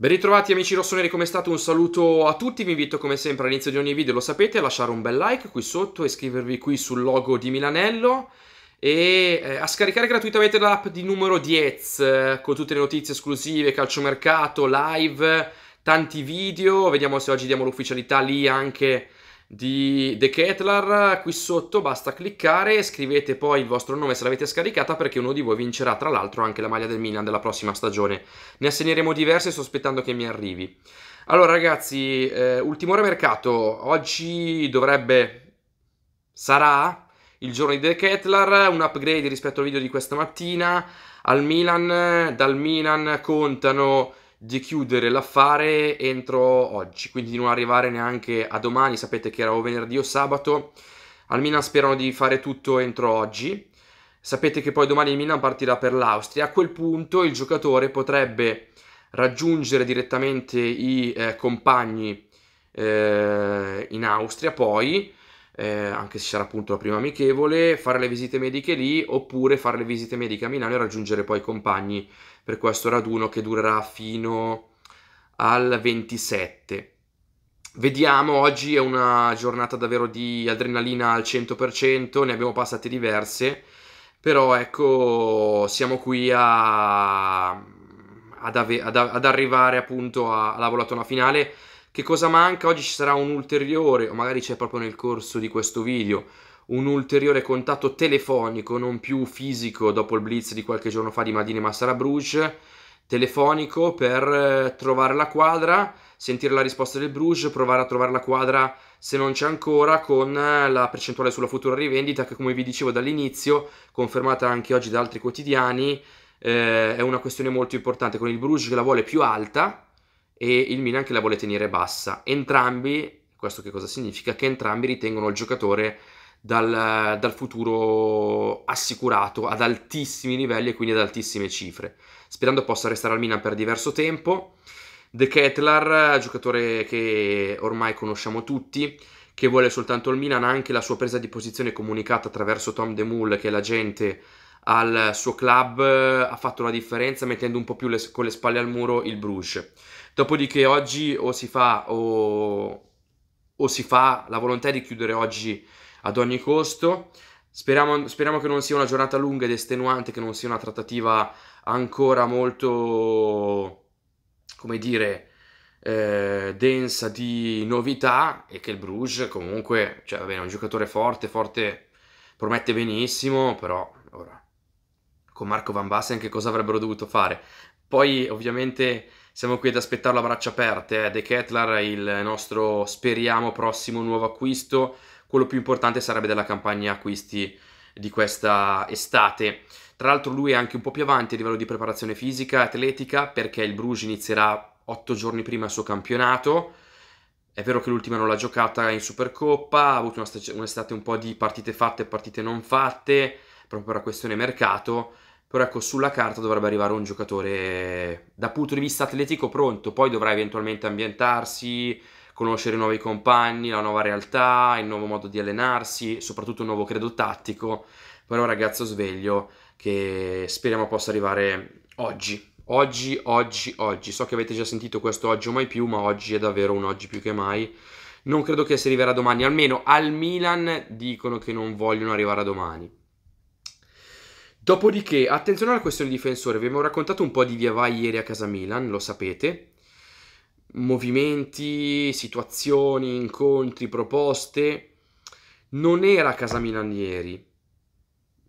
Ben ritrovati amici rossoneri, come è stato? Un saluto a tutti, vi invito come sempre all'inizio di ogni video, lo sapete, a lasciare un bel like qui sotto, iscrivervi qui sul logo di Milanello e eh, a scaricare gratuitamente l'app di numero 10 eh, con tutte le notizie esclusive, calciomercato, live, tanti video, vediamo se oggi diamo l'ufficialità lì anche di The Kettler qui sotto basta cliccare scrivete poi il vostro nome se l'avete scaricata perché uno di voi vincerà tra l'altro anche la maglia del Milan della prossima stagione ne assegneremo diverse sospettando che mi arrivi allora ragazzi eh, ultimo ora mercato oggi dovrebbe sarà il giorno di The Kettler un upgrade rispetto al video di questa mattina al Milan dal Milan contano di chiudere l'affare entro oggi, quindi di non arrivare neanche a domani, sapete che era o venerdì o sabato, al Milan sperano di fare tutto entro oggi, sapete che poi domani il Milan partirà per l'Austria, a quel punto il giocatore potrebbe raggiungere direttamente i eh, compagni eh, in Austria, poi eh, anche se c'era appunto la prima amichevole, fare le visite mediche lì oppure fare le visite mediche a Milano e raggiungere poi i compagni per questo raduno che durerà fino al 27. Vediamo, oggi è una giornata davvero di adrenalina al 100%, ne abbiamo passate diverse, però ecco, siamo qui a, ad, ave, ad, ad, arrivare appunto alla volatona finale. Che cosa manca? Oggi ci sarà un ulteriore, o magari c'è proprio nel corso di questo video, un ulteriore contatto telefonico, non più fisico, dopo il blitz di qualche giorno fa di Madine Massara Bruges, telefonico per eh, trovare la quadra, sentire la risposta del Bruges, provare a trovare la quadra se non c'è ancora con eh, la percentuale sulla futura rivendita che come vi dicevo dall'inizio, confermata anche oggi da altri quotidiani, eh, è una questione molto importante con il Bruges che la vuole più alta e il Milan che la vuole tenere bassa. Entrambi, questo che cosa significa? Che entrambi ritengono il giocatore dal, dal, futuro assicurato ad altissimi livelli e quindi ad altissime cifre, sperando possa restare al Milan per diverso tempo. De Kettler, giocatore che ormai conosciamo tutti, che vuole soltanto il Milan, anche la sua presa di posizione comunicata attraverso Tom De Mull, che è l'agente al suo club, ha fatto la differenza mettendo un po' più le, con le spalle al muro il Bruges Dopodiché oggi o si fa o, o si fa la volontà di chiudere oggi ad ogni costo. Speriamo, speriamo, che non sia una giornata lunga ed estenuante, che non sia una trattativa ancora molto, come dire, eh, densa di novità e che il Bruges comunque, cioè, bene, è un giocatore forte, forte, promette benissimo, però ora con Marco Van Basten che cosa avrebbero dovuto fare? Poi ovviamente siamo qui ad aspettarlo a braccia aperte. Eh. De Kettler il nostro, speriamo, prossimo nuovo acquisto. Quello più importante sarebbe della campagna acquisti di questa estate. Tra l'altro lui è anche un po' più avanti a livello di preparazione fisica, e atletica, perché il Bruges inizierà otto giorni prima il suo campionato. È vero che l'ultima non l'ha giocata in Supercoppa, ha avuto un'estate un po' di partite fatte e partite non fatte, proprio per la questione mercato però ecco sulla carta dovrebbe arrivare un giocatore eh, da punto di vista atletico pronto, poi dovrà eventualmente ambientarsi, conoscere i nuovi compagni, la nuova realtà, il nuovo modo di allenarsi, soprattutto un nuovo credo tattico, però un ragazzo sveglio che speriamo possa arrivare oggi. Oggi, oggi, oggi. So che avete già sentito questo oggi o mai più, ma oggi è davvero un oggi più che mai. Non credo che si arriverà domani, almeno al Milan dicono che non vogliono arrivare domani Dopodiché, attenzione alla questione difensore, vi abbiamo raccontato un po' di via vai ieri a casa Milan, lo sapete. Movimenti, situazioni, incontri, proposte. Non era a casa Milan ieri,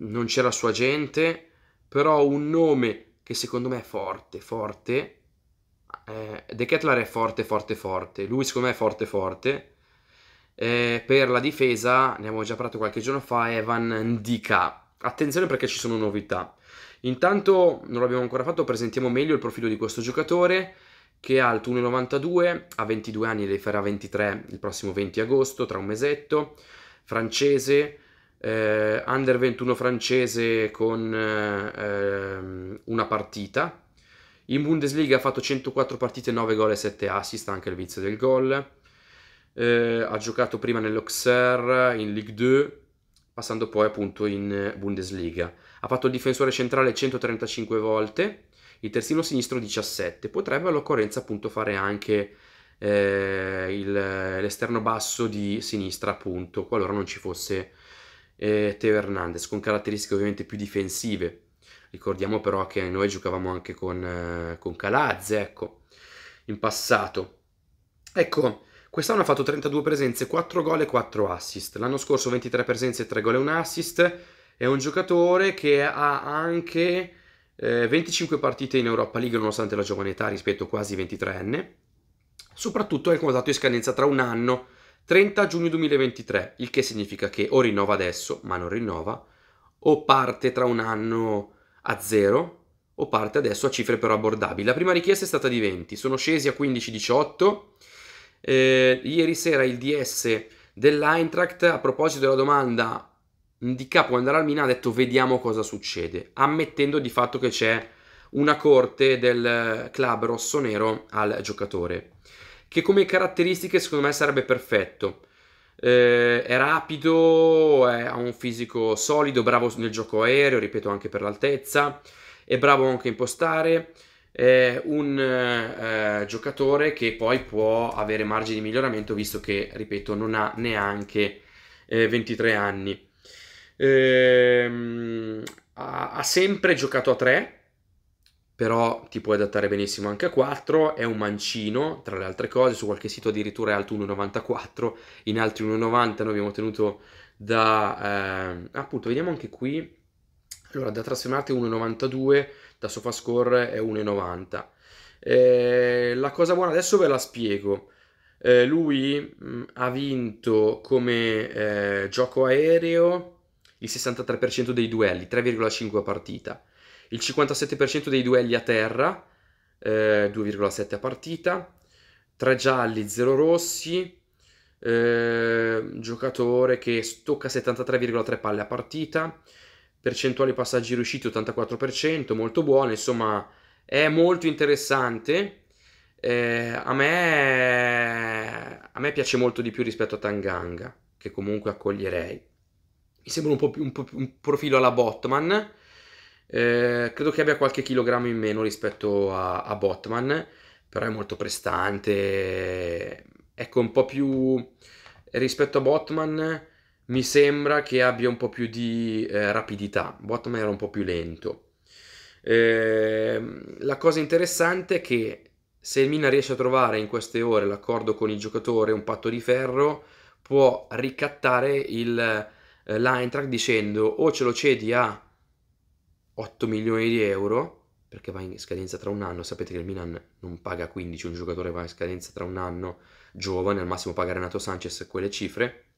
non c'era sua gente, però un nome che secondo me è forte, forte. Eh, De Kettler è forte, forte, forte. Lui secondo me è forte, forte. Eh, per la difesa, ne abbiamo già parlato qualche giorno fa, Evan Ndika Attenzione perché ci sono novità. Intanto non l'abbiamo ancora fatto, presentiamo meglio il profilo di questo giocatore che ha alto 1,92, ha 22 anni e farà 23 il prossimo 20 agosto, tra un mesetto, francese, eh, under 21 francese con eh, ehm, una partita. In Bundesliga ha fatto 104 partite, 9 gol e 7 assist, anche il vizio del gol. Eh, ha giocato prima nell'Auxerre, in Ligue 2, passando poi appunto in eh, Bundesliga. Ha fatto il difensore centrale 135 volte, il terzino sinistro 17. Potrebbe all'occorrenza appunto fare anche eh, il, l'esterno basso di sinistra appunto, qualora non ci fosse eh, Teo Hernandez, con caratteristiche ovviamente più difensive. Ricordiamo però che noi giocavamo anche con, eh, con Calazze, ecco, in passato. Ecco, Quest'anno ha fatto 32 presenze, 4 gol e 4 assist. L'anno scorso 23 presenze, 3 gol e 1 assist. È un giocatore che ha anche eh, 25 partite in Europa League nonostante la giovane età rispetto quasi 23enne. Soprattutto è il contratto ecco, di scadenza tra un anno, 30 giugno 2023, il che significa che o rinnova adesso, ma non rinnova, o parte tra un anno a zero, o parte adesso a cifre però abbordabili. La prima richiesta è stata di 20, sono scesi a 15-18 eh, ieri sera il DS dell'Eintracht, a proposito della domanda di capo andare al Milan, ha detto vediamo cosa succede, ammettendo di fatto che c'è una corte del club rosso-nero al giocatore, che come caratteristiche secondo me sarebbe perfetto. Eh, è rapido, è, ha un fisico solido, bravo nel gioco aereo, ripeto anche per l'altezza, è bravo anche a impostare, è un eh, giocatore che poi può avere margini di miglioramento visto che, ripeto, non ha neanche eh, 23 anni. Ehm, ha, ha, sempre giocato a 3, però ti puoi adattare benissimo anche a 4, è un mancino, tra le altre cose, su qualche sito addirittura è alto 1,94, in altri 1,90 noi abbiamo tenuto da... Ehm, appunto, vediamo anche qui, allora da trasformate 1,92 da Sofascore è 1,90. Eh, la cosa buona adesso ve la spiego. Eh, lui mh, mm, ha vinto come eh, gioco aereo il 63% dei duelli, 3,5 a partita, il 57% dei duelli a terra, 2,7 eh, a partita, 3 gialli, 0 rossi, eh, giocatore che stocca 73,3 palle a partita, percentuale passaggi riusciti 84%, molto buono, insomma è molto interessante. Eh, a, me, a me piace molto di più rispetto a Tanganga, che comunque accoglierei. Mi sembra un po' più un, po più, un profilo alla Botman, eh, credo che abbia qualche chilogrammo in meno rispetto a, a Botman, però è molto prestante, ecco un po' più rispetto a Botman mi sembra che abbia un po' più di eh, rapidità, Bottom era un po' più lento. Eh, la cosa interessante è che se il Mina riesce a trovare in queste ore l'accordo con il giocatore, un patto di ferro, può ricattare il, eh, l'Eintracht dicendo o ce lo cedi a 8 milioni di euro, perché va in scadenza tra un anno, sapete che il Milan non paga 15, un giocatore va in scadenza tra un anno, giovane, al massimo paga Renato Sanchez quelle cifre,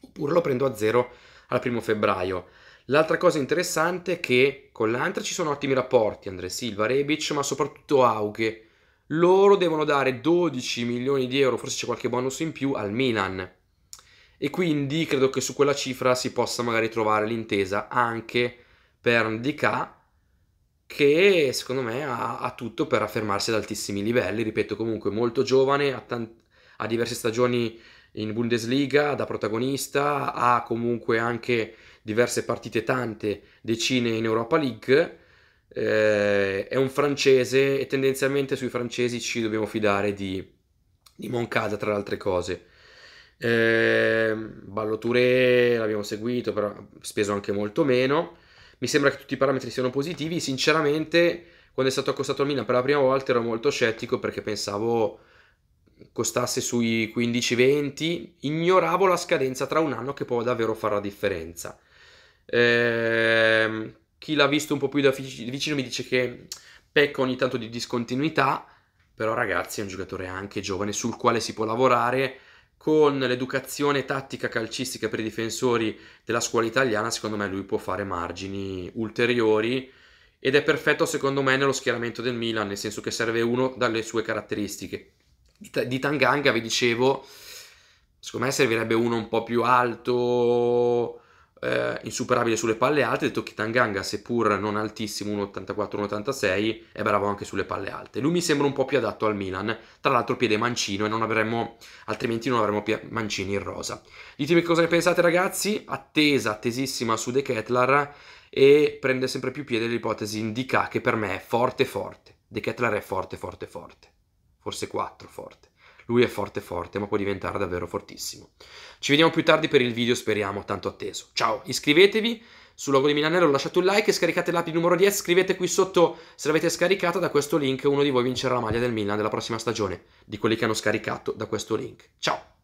oppure lo prendo a zero al primo febbraio. L'altra cosa interessante è che con l'Antra ci sono ottimi rapporti, Andre Silva, Rebic, ma soprattutto Aughe. Loro devono dare 12 milioni di euro, forse c'è qualche bonus in più, al Milan. E quindi credo che su quella cifra si possa magari trovare l'intesa anche per Ndika, che secondo me ha, ha, tutto per affermarsi ad altissimi livelli. Ripeto, comunque molto giovane, ha, ha diverse stagioni in Bundesliga da protagonista, ha comunque anche diverse partite tante, decine in Europa League. Eh, è un francese e tendenzialmente sui francesi ci dobbiamo fidare di, di Moncada tra le altre cose. Eh, Touré l'abbiamo seguito, però speso anche molto meno. Mi sembra che tutti i parametri siano positivi. Sinceramente, quando è stato accostato al Milan per la prima volta ero molto scettico perché pensavo costasse sui 15-20, ignoravo la scadenza tra un anno che può davvero fare la differenza. Eh, chi l'ha visto un po' più da vicino mi dice che pecca ogni tanto di discontinuità, però ragazzi è un giocatore anche giovane sul quale si può lavorare con l'educazione tattica calcistica per i difensori della scuola italiana, secondo me lui può fare margini ulteriori ed è perfetto secondo me nello schieramento del Milan, nel senso che serve uno dalle sue caratteristiche, di Tanganga vi dicevo, secondo me servirebbe uno un po' più alto, eh, insuperabile sulle palle alte, detto che Tanganga seppur non altissimo, 1,84-1,86 è bravo anche sulle palle alte. Lui mi sembra un po' più adatto al Milan, tra l'altro piede mancino e non avremmo, altrimenti non avremmo pie- mancini in rosa. Ditemi cosa ne pensate ragazzi, attesa, attesissima su De Ketlar e prende sempre più piede l'ipotesi in DK che per me è forte forte. De Ketlar è forte forte forte forse 4 forte. Lui è forte forte, ma può diventare davvero fortissimo. Ci vediamo più tardi per il video, speriamo, tanto atteso. Ciao, iscrivetevi sul logo di Milanello, lasciate un like scaricate l'app di numero 10, scrivete qui sotto se l'avete scaricata da questo link, uno di voi vincerà la maglia del Milan della prossima stagione, di quelli che hanno scaricato da questo link. Ciao!